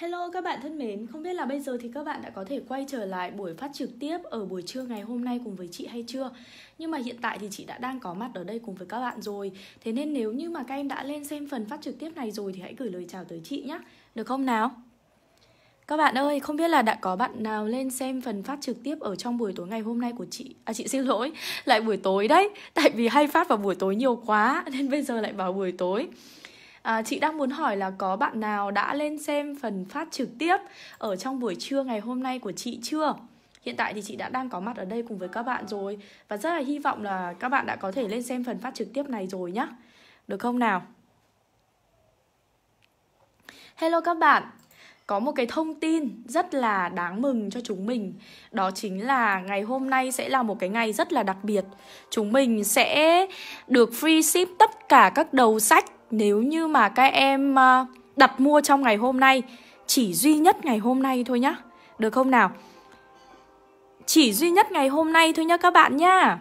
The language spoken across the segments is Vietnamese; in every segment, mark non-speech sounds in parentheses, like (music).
Hello các bạn thân mến, không biết là bây giờ thì các bạn đã có thể quay trở lại buổi phát trực tiếp ở buổi trưa ngày hôm nay cùng với chị hay chưa? Nhưng mà hiện tại thì chị đã đang có mặt ở đây cùng với các bạn rồi. Thế nên nếu như mà các em đã lên xem phần phát trực tiếp này rồi thì hãy gửi lời chào tới chị nhé. Được không nào? Các bạn ơi, không biết là đã có bạn nào lên xem phần phát trực tiếp ở trong buổi tối ngày hôm nay của chị À chị xin lỗi, lại buổi tối đấy Tại vì hay phát vào buổi tối nhiều quá (laughs) Nên bây giờ lại vào buổi tối à, chị đang muốn hỏi là có bạn nào đã lên xem phần phát trực tiếp ở trong buổi trưa ngày hôm nay của chị chưa Hiện tại thì chị đã đang có mặt ở đây cùng với các bạn rồi Và rất là hy vọng là các bạn đã có thể lên xem phần phát trực tiếp này rồi nhé Được không nào? Hello các bạn có một cái thông tin rất là đáng mừng cho chúng mình đó chính là ngày hôm nay sẽ là một cái ngày rất là đặc biệt chúng mình sẽ được free ship tất cả các đầu sách nếu như mà các em ờ, đặt mua trong ngày hôm nay chỉ duy nhất ngày hôm nay thôi nhá được không nào chỉ duy nhất ngày hôm nay thôi nhá các bạn nhá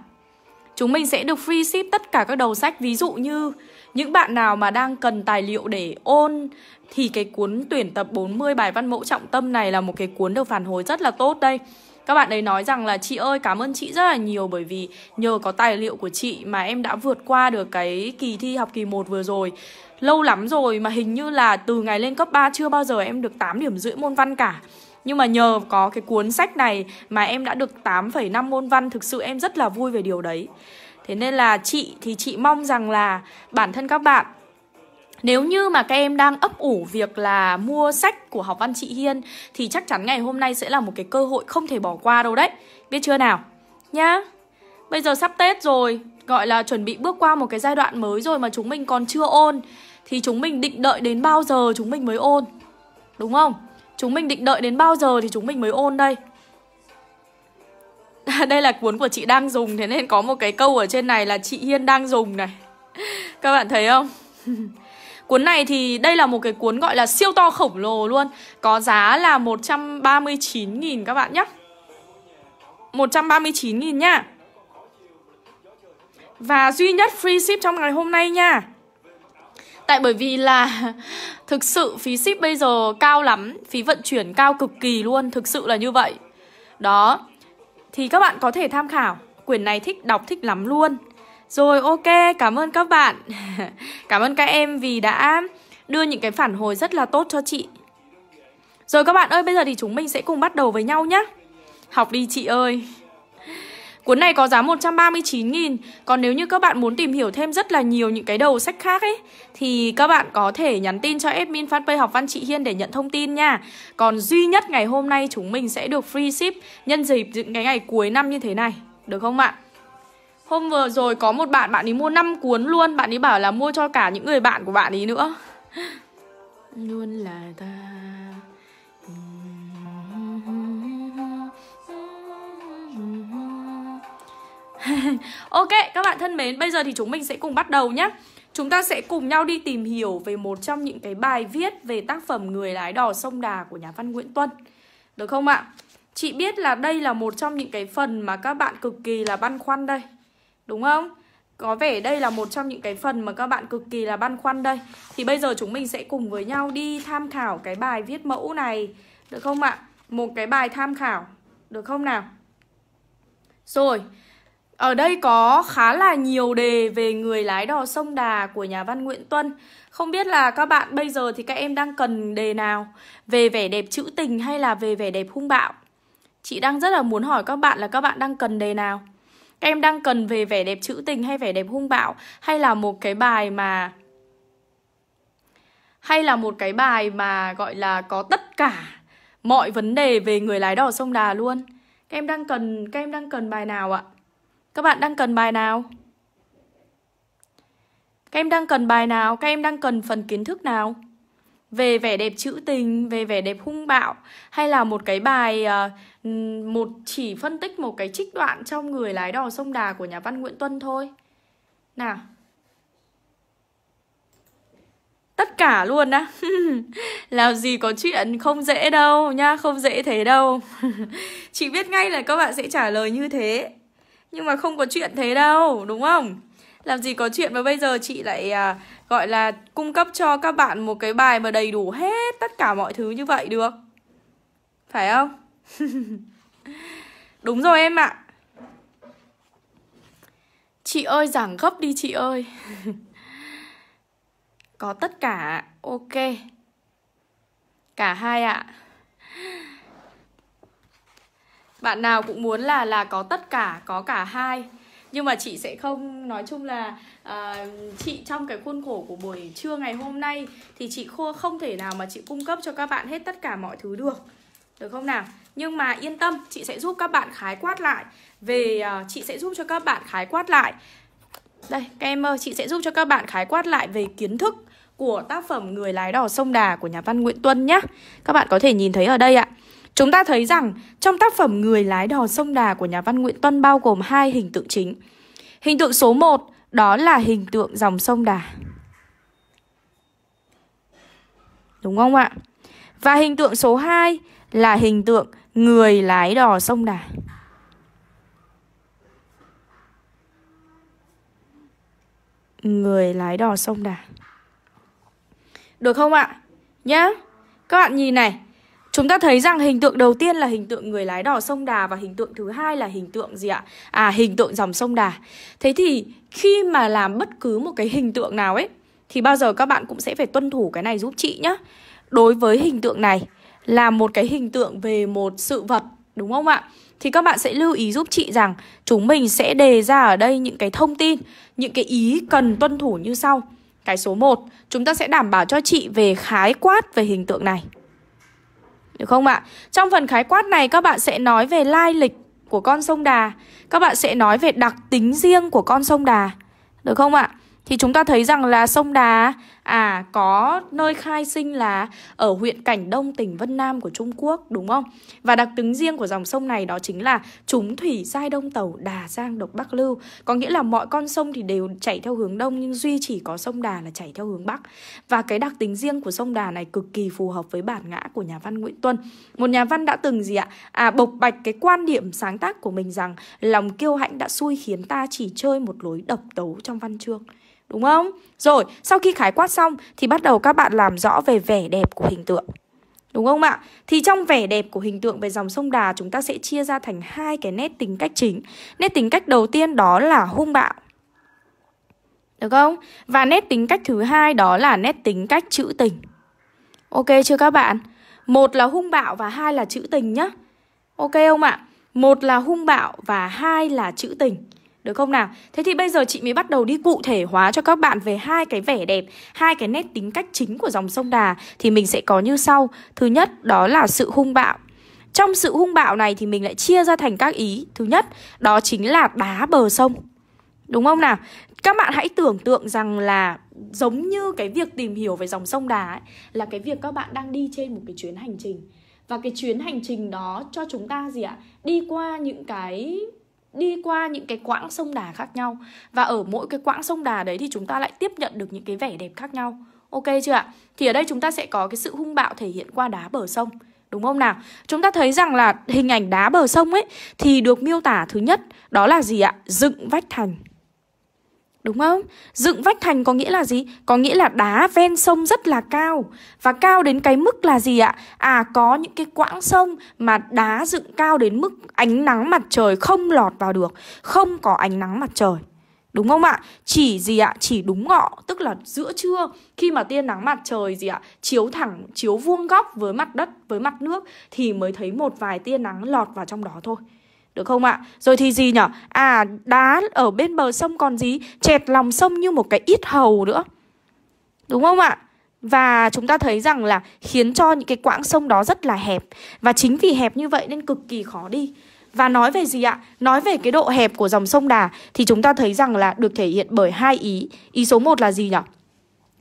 chúng mình sẽ được free ship tất cả các đầu sách ví dụ như những bạn nào mà đang cần tài liệu để ôn thì cái cuốn tuyển tập 40 bài văn mẫu trọng tâm này là một cái cuốn được phản hồi rất là tốt đây các bạn ấy nói rằng là chị ơi cảm ơn chị rất là nhiều bởi vì nhờ có tài liệu của chị mà em đã vượt qua được cái kỳ thi học kỳ 1 vừa rồi. Lâu lắm rồi mà hình như là từ ngày lên cấp 3 chưa bao giờ em được 8 điểm rưỡi môn văn cả. Nhưng mà nhờ có cái cuốn sách này mà em đã được 8,5 môn văn Thực sự em rất là vui về điều đấy Thế nên là chị thì chị mong rằng là bản thân các bạn nếu như mà các em đang ấp ủ việc là mua sách của học văn chị Hiên thì chắc chắn ngày hôm nay sẽ là một cái cơ hội không thể bỏ qua đâu đấy. Biết chưa nào? Nhá. Bây giờ sắp Tết rồi, gọi là chuẩn bị bước qua một cái giai đoạn mới rồi mà chúng mình còn chưa ôn thì chúng mình định đợi đến bao giờ chúng mình mới ôn? Đúng không? Chúng mình định đợi đến bao giờ thì chúng mình mới ôn đây? (laughs) đây là cuốn của chị đang dùng thế nên có một cái câu ở trên này là chị Hiên đang dùng này. (laughs) Các bạn thấy không? (laughs) Cuốn này thì đây là một cái cuốn gọi là siêu to khổng lồ luôn Có giá là 139.000 các bạn nhé 139.000 nhá Và duy nhất free ship trong ngày hôm nay nha Tại bởi vì là (laughs) thực sự phí ship bây giờ cao lắm Phí vận chuyển cao cực kỳ luôn, thực sự là như vậy Đó, thì các bạn có thể tham khảo Quyển này thích đọc thích lắm luôn rồi ok, cảm ơn các bạn (laughs) Cảm ơn các em vì đã đưa những cái phản hồi rất là tốt cho chị Rồi các bạn ơi, bây giờ thì chúng mình sẽ cùng bắt đầu với nhau nhé Học đi chị ơi Cuốn này có giá 139 nghìn Còn nếu như các bạn muốn tìm hiểu thêm rất là nhiều những cái đầu sách khác ấy Thì các bạn có thể nhắn tin cho admin fanpage học văn chị Hiên để nhận thông tin nha Còn duy nhất ngày hôm nay chúng mình sẽ được free ship nhân dịp những cái ngày cuối năm như thế này Được không ạ? Hôm vừa rồi có một bạn, bạn ấy mua 5 cuốn luôn Bạn ấy bảo là mua cho cả những người bạn của bạn ấy nữa (laughs) Luôn là ta (laughs) ok, các bạn thân mến, bây giờ thì chúng mình sẽ cùng bắt đầu nhé Chúng ta sẽ cùng nhau đi tìm hiểu về một trong những cái bài viết về tác phẩm Người lái đò sông Đà của nhà văn Nguyễn Tuân Được không ạ? Chị biết là đây là một trong những cái phần mà các bạn cực kỳ là băn khoăn đây đúng không? Có vẻ đây là một trong những cái phần mà các bạn cực kỳ là băn khoăn đây Thì bây giờ chúng mình sẽ cùng với nhau đi tham khảo cái bài viết mẫu này Được không ạ? Một cái bài tham khảo Được không nào? Rồi ở đây có khá là nhiều đề về người lái đò sông Đà của nhà văn Nguyễn Tuân Không biết là các bạn bây giờ thì các em đang cần đề nào Về vẻ đẹp trữ tình hay là về vẻ đẹp hung bạo Chị đang rất là muốn hỏi các bạn là các bạn đang cần đề nào các em đang cần về vẻ đẹp trữ tình hay vẻ đẹp hung bạo hay là một cái bài mà hay là một cái bài mà gọi là có tất cả mọi vấn đề về người lái đò sông Đà luôn. Các em đang cần các em đang cần bài nào ạ? Các bạn đang cần bài nào? Các em đang cần bài nào? Các em đang cần phần kiến thức nào? về vẻ đẹp trữ tình về vẻ đẹp hung bạo hay là một cái bài ờ, ừ, một chỉ phân tích một cái trích đoạn trong người lái đò sông đà của nhà văn nguyễn tuân thôi nào tất cả luôn á (laughs) làm gì có chuyện không dễ đâu nha không dễ thế đâu (laughs) chị biết ngay là các bạn sẽ trả lời như thế nhưng mà không có chuyện thế đâu đúng không làm gì có chuyện mà bây giờ chị lại à, gọi là cung cấp cho các bạn một cái bài mà đầy đủ hết tất cả mọi thứ như vậy được. Phải không? (laughs) Đúng rồi em ạ. À. Chị ơi giảng gấp đi chị ơi. (laughs) có tất cả. Ok. Cả hai ạ. À bạn nào cũng muốn là là có tất cả có cả hai nhưng mà chị sẽ không nói chung là uh, chị trong cái khuôn khổ của buổi trưa ngày hôm nay thì chị khô không thể nào mà chị cung cấp cho các bạn hết tất cả mọi thứ được được không nào nhưng mà yên tâm chị sẽ giúp các bạn khái quát lại về uh, chị sẽ giúp cho các bạn khái quát lại đây các em ơi chị sẽ giúp cho các bạn khái quát lại về kiến thức của tác phẩm Người lái đò sông Đà của nhà văn Nguyễn Tuân nhé. Các bạn có thể nhìn thấy ở đây ạ. Chúng ta thấy rằng trong tác phẩm Người lái đò sông Đà của nhà văn Nguyễn Tuân bao gồm hai hình tượng chính. Hình tượng số 1 đó là hình tượng dòng sông Đà. Đúng không ạ? Và hình tượng số 2 là hình tượng người lái đò sông Đà. Người lái đò sông Đà. Được không ạ? Nhá. Các bạn nhìn này, Chúng ta thấy rằng hình tượng đầu tiên là hình tượng người lái đò sông Đà và hình tượng thứ hai là hình tượng gì ạ? À hình tượng dòng sông Đà. Thế thì khi mà làm bất cứ một cái hình tượng nào ấy thì bao giờ các bạn cũng sẽ phải tuân thủ cái này giúp chị nhá. Đối với hình tượng này là một cái hình tượng về một sự vật đúng không ạ? Thì các bạn sẽ lưu ý giúp chị rằng chúng mình sẽ đề ra ở đây những cái thông tin, những cái ý cần tuân thủ như sau. Cái số 1, chúng ta sẽ đảm bảo cho chị về khái quát về hình tượng này được không ạ? Trong phần khái quát này các bạn sẽ nói về lai lịch của con sông Đà, các bạn sẽ nói về đặc tính riêng của con sông Đà, được không ạ? Thì chúng ta thấy rằng là sông Đà à có nơi khai sinh là ở huyện Cảnh Đông tỉnh Vân Nam của Trung Quốc đúng không? Và đặc tính riêng của dòng sông này đó chính là chúng thủy giai đông tàu Đà Giang độc Bắc lưu. Có nghĩa là mọi con sông thì đều chảy theo hướng đông nhưng duy chỉ có sông Đà là chảy theo hướng bắc. Và cái đặc tính riêng của sông Đà này cực kỳ phù hợp với bản ngã của nhà văn Nguyễn Tuân. Một nhà văn đã từng gì ạ? À bộc bạch cái quan điểm sáng tác của mình rằng lòng kiêu hãnh đã xui khiến ta chỉ chơi một lối độc tấu trong văn chương đúng không? Rồi, sau khi khái quát xong thì bắt đầu các bạn làm rõ về vẻ đẹp của hình tượng. Đúng không ạ? Thì trong vẻ đẹp của hình tượng về dòng sông Đà chúng ta sẽ chia ra thành hai cái nét tính cách chính. Nét tính cách đầu tiên đó là hung bạo. Được không? Và nét tính cách thứ hai đó là nét tính cách trữ tình. Ok chưa các bạn? Một là hung bạo và hai là trữ tình nhá. Ok không ạ? Một là hung bạo và hai là trữ tình được không nào? Thế thì bây giờ chị mới bắt đầu đi cụ thể hóa cho các bạn về hai cái vẻ đẹp, hai cái nét tính cách chính của dòng sông Đà thì mình sẽ có như sau. Thứ nhất đó là sự hung bạo. Trong sự hung bạo này thì mình lại chia ra thành các ý. Thứ nhất, đó chính là đá bờ sông. Đúng không nào? Các bạn hãy tưởng tượng rằng là giống như cái việc tìm hiểu về dòng sông Đà ấy, là cái việc các bạn đang đi trên một cái chuyến hành trình. Và cái chuyến hành trình đó cho chúng ta gì ạ? Đi qua những cái đi qua những cái quãng sông đà khác nhau và ở mỗi cái quãng sông đà đấy thì chúng ta lại tiếp nhận được những cái vẻ đẹp khác nhau ok chưa ạ thì ở đây chúng ta sẽ có cái sự hung bạo thể hiện qua đá bờ sông đúng không nào chúng ta thấy rằng là hình ảnh đá bờ sông ấy thì được miêu tả thứ nhất đó là gì ạ dựng vách thành đúng không? Dựng vách thành có nghĩa là gì? Có nghĩa là đá ven sông rất là cao. Và cao đến cái mức là gì ạ? À có những cái quãng sông mà đá dựng cao đến mức ánh nắng mặt trời không lọt vào được, không có ánh nắng mặt trời. Đúng không ạ? Chỉ gì ạ? Chỉ đúng ngọ, tức là giữa trưa khi mà tia nắng mặt trời gì ạ? Chiếu thẳng, chiếu vuông góc với mặt đất, với mặt nước thì mới thấy một vài tia nắng lọt vào trong đó thôi. Được không ạ? Rồi thì gì nhở? À, đá ở bên bờ sông còn gì? Chẹt lòng sông như một cái ít hầu nữa. Đúng không ạ? Và chúng ta thấy rằng là khiến cho những cái quãng sông đó rất là hẹp. Và chính vì hẹp như vậy nên cực kỳ khó đi. Và nói về gì ạ? Nói về cái độ hẹp của dòng sông Đà thì chúng ta thấy rằng là được thể hiện bởi hai ý. Ý số 1 là gì nhỉ?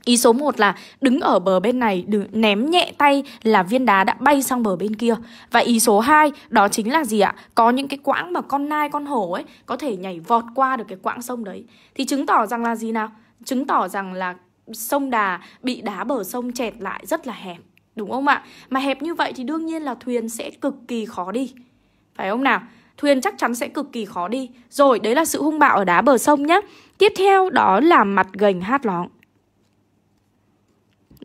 Ý số 1 là đứng ở bờ bên này đừng ném nhẹ tay là viên đá đã bay sang bờ bên kia. Và ý số 2 đó chính là gì ạ? Có những cái quãng mà con nai con hổ ấy có thể nhảy vọt qua được cái quãng sông đấy. Thì chứng tỏ rằng là gì nào? Chứng tỏ rằng là sông Đà bị đá bờ sông chẹt lại rất là hẹp. Đúng không ạ? Mà hẹp như vậy thì đương nhiên là thuyền sẽ cực kỳ khó đi. Phải không nào? Thuyền chắc chắn sẽ cực kỳ khó đi. Rồi, đấy là sự hung bạo ở đá bờ sông nhé. Tiếp theo đó là mặt gành hát lóng.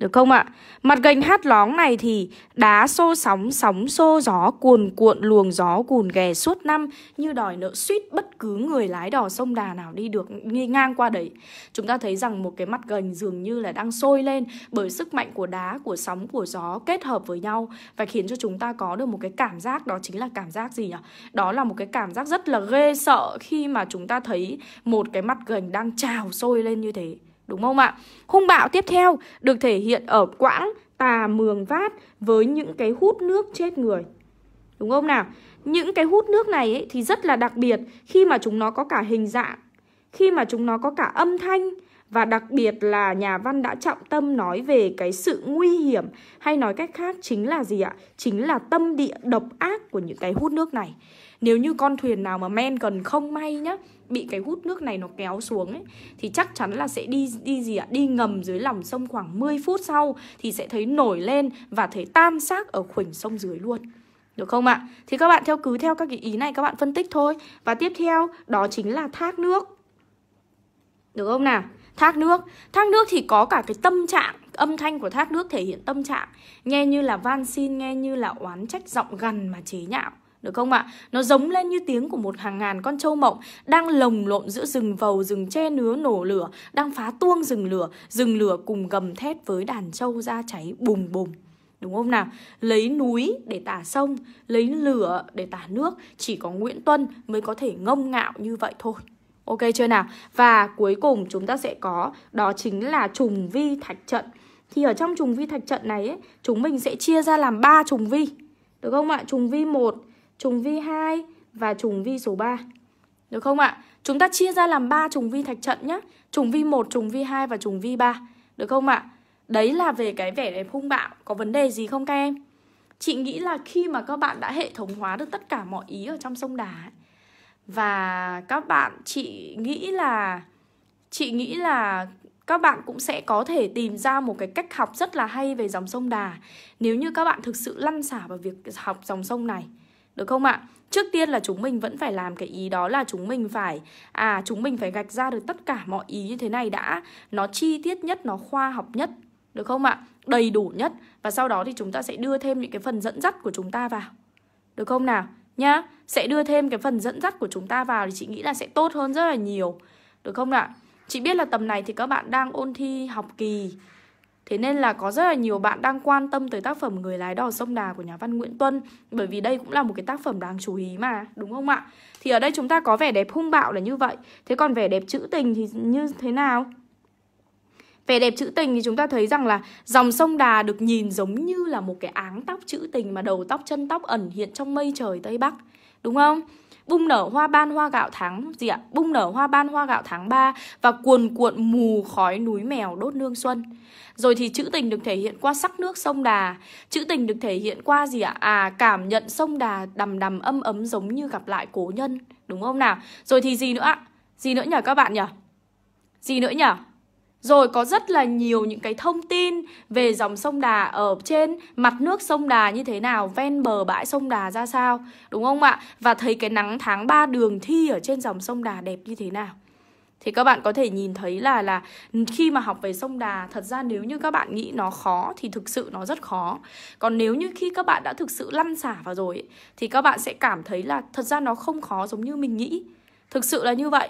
Được không ạ? Mặt gành hát lóng này thì đá xô sóng, sóng xô gió, cuồn cuộn luồng gió cùn ghè suốt năm như đòi nợ suýt bất cứ người lái đò sông đà nào đi được nghi ngang qua đấy. Chúng ta thấy rằng một cái mặt gành dường như là đang sôi lên bởi sức mạnh của đá, của sóng, của gió kết hợp với nhau và khiến cho chúng ta có được một cái cảm giác đó chính là cảm giác gì nhỉ? Đó là một cái cảm giác rất là ghê sợ khi mà chúng ta thấy một cái mặt gành đang trào sôi lên như thế đúng không ạ? Hung bạo tiếp theo được thể hiện ở quãng tà mường vát với những cái hút nước chết người. Đúng không nào? Những cái hút nước này ấy, thì rất là đặc biệt khi mà chúng nó có cả hình dạng, khi mà chúng nó có cả âm thanh và đặc biệt là nhà văn đã trọng tâm nói về cái sự nguy hiểm hay nói cách khác chính là gì ạ? Chính là tâm địa độc ác của những cái hút nước này nếu như con thuyền nào mà men cần không may nhá bị cái hút nước này nó kéo xuống ấy thì chắc chắn là sẽ đi đi gì ạ? Đi ngầm dưới lòng sông khoảng 10 phút sau thì sẽ thấy nổi lên và thấy tan xác ở khuỳnh sông dưới luôn. Được không ạ? Thì các bạn theo cứ theo các cái ý này các bạn phân tích thôi. Và tiếp theo đó chính là thác nước. Được không nào? Thác nước. Thác nước thì có cả cái tâm trạng âm thanh của thác nước thể hiện tâm trạng nghe như là van xin nghe như là oán trách giọng gần mà chế nhạo được không ạ? Nó giống lên như tiếng của một hàng ngàn con trâu mộng đang lồng lộn giữa rừng vầu, rừng che nứa nổ lửa, đang phá tuông rừng lửa, rừng lửa cùng gầm thét với đàn trâu ra cháy bùm bùm. Đúng không nào? Lấy núi để tả sông, lấy lửa để tả nước, chỉ có Nguyễn Tuân mới có thể ngông ngạo như vậy thôi. Ok chưa nào? Và cuối cùng chúng ta sẽ có đó chính là trùng vi thạch trận. Thì ở trong trùng vi thạch trận này ấy, chúng mình sẽ chia ra làm ba trùng vi. Được không ạ? Trùng vi 1 trùng vi 2 và trùng vi số 3. Được không ạ? Chúng ta chia ra làm 3 trùng vi thạch trận nhé. Trùng vi 1, trùng vi 2 và trùng vi 3. Được không ạ? Đấy là về cái vẻ đẹp hung bạo. Có vấn đề gì không các em? Chị nghĩ là khi mà các bạn đã hệ thống hóa được tất cả mọi ý ở trong sông đá và các bạn chị nghĩ là chị nghĩ là các bạn cũng sẽ có thể tìm ra một cái cách học rất là hay về dòng sông Đà nếu như các bạn thực sự lăn xả vào việc học dòng sông này. Được không ạ? Trước tiên là chúng mình vẫn phải làm cái ý đó là chúng mình phải à chúng mình phải gạch ra được tất cả mọi ý như thế này đã, nó chi tiết nhất, nó khoa học nhất, được không ạ? Đầy đủ nhất và sau đó thì chúng ta sẽ đưa thêm những cái phần dẫn dắt của chúng ta vào. Được không nào? Nhá, sẽ đưa thêm cái phần dẫn dắt của chúng ta vào thì chị nghĩ là sẽ tốt hơn rất là nhiều. Được không ạ? Chị biết là tầm này thì các bạn đang ôn thi học kỳ Thế nên là có rất là nhiều bạn đang quan tâm tới tác phẩm Người lái đò sông Đà của nhà văn Nguyễn Tuân bởi vì đây cũng là một cái tác phẩm đáng chú ý mà, đúng không ạ? Thì ở đây chúng ta có vẻ đẹp hung bạo là như vậy. Thế còn vẻ đẹp trữ tình thì như thế nào? Vẻ đẹp trữ tình thì chúng ta thấy rằng là dòng sông Đà được nhìn giống như là một cái áng tóc trữ tình mà đầu tóc chân tóc ẩn hiện trong mây trời Tây Bắc, đúng không? bung nở hoa ban hoa gạo tháng gì ạ bung nở hoa ban hoa gạo tháng 3 và cuồn cuộn mù khói núi mèo đốt nương xuân rồi thì chữ tình được thể hiện qua sắc nước sông đà chữ tình được thể hiện qua gì ạ à cảm nhận sông đà đầm đầm âm ấm giống như gặp lại cố nhân đúng không nào rồi thì gì nữa ạ gì nữa nhở các bạn nhở gì nữa nhở rồi có rất là nhiều những cái thông tin về dòng sông Đà ở trên mặt nước sông Đà như thế nào, ven bờ bãi sông Đà ra sao, đúng không ạ? Và thấy cái nắng tháng 3 đường thi ở trên dòng sông Đà đẹp như thế nào. Thì các bạn có thể nhìn thấy là là khi mà học về sông Đà, thật ra nếu như các bạn nghĩ nó khó thì thực sự nó rất khó. Còn nếu như khi các bạn đã thực sự lăn xả vào rồi thì các bạn sẽ cảm thấy là thật ra nó không khó giống như mình nghĩ. Thực sự là như vậy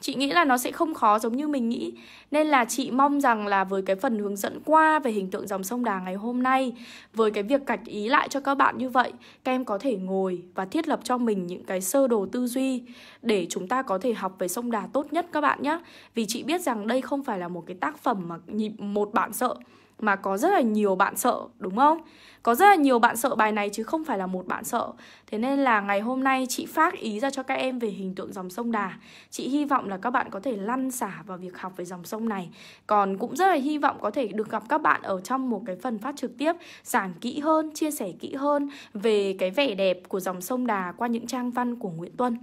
chị nghĩ là nó sẽ không khó giống như mình nghĩ nên là chị mong rằng là với cái phần hướng dẫn qua về hình tượng dòng sông đà ngày hôm nay với cái việc cạch ý lại cho các bạn như vậy các em có thể ngồi và thiết lập cho mình những cái sơ đồ tư duy để chúng ta có thể học về sông đà tốt nhất các bạn nhé vì chị biết rằng đây không phải là một cái tác phẩm mà một bạn sợ mà có rất là nhiều bạn sợ đúng không? Có rất là nhiều bạn sợ bài này chứ không phải là một bạn sợ. Thế nên là ngày hôm nay chị phát ý ra cho các em về hình tượng dòng sông Đà. Chị hy vọng là các bạn có thể lăn xả vào việc học về dòng sông này. Còn cũng rất là hy vọng có thể được gặp các bạn ở trong một cái phần phát trực tiếp giảng kỹ hơn, chia sẻ kỹ hơn về cái vẻ đẹp của dòng sông Đà qua những trang văn của Nguyễn Tuân.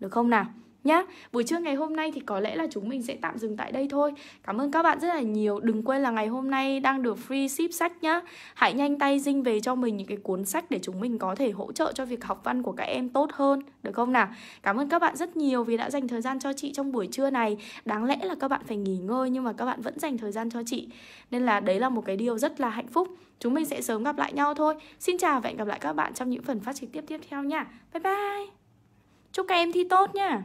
Được không nào? nhá. Buổi trưa ngày hôm nay thì có lẽ là chúng mình sẽ tạm dừng tại đây thôi. Cảm ơn các bạn rất là nhiều. Đừng quên là ngày hôm nay đang được free ship sách nhá. Hãy nhanh tay dinh về cho mình những cái cuốn sách để chúng mình có thể hỗ trợ cho việc học văn của các em tốt hơn, được không nào? Cảm ơn các bạn rất nhiều vì đã dành thời gian cho chị trong buổi trưa này. Đáng lẽ là các bạn phải nghỉ ngơi nhưng mà các bạn vẫn dành thời gian cho chị. Nên là đấy là một cái điều rất là hạnh phúc. Chúng mình sẽ sớm gặp lại nhau thôi. Xin chào và hẹn gặp lại các bạn trong những phần phát trực tiếp tiếp theo nha. Bye bye. Chúc các em thi tốt nha.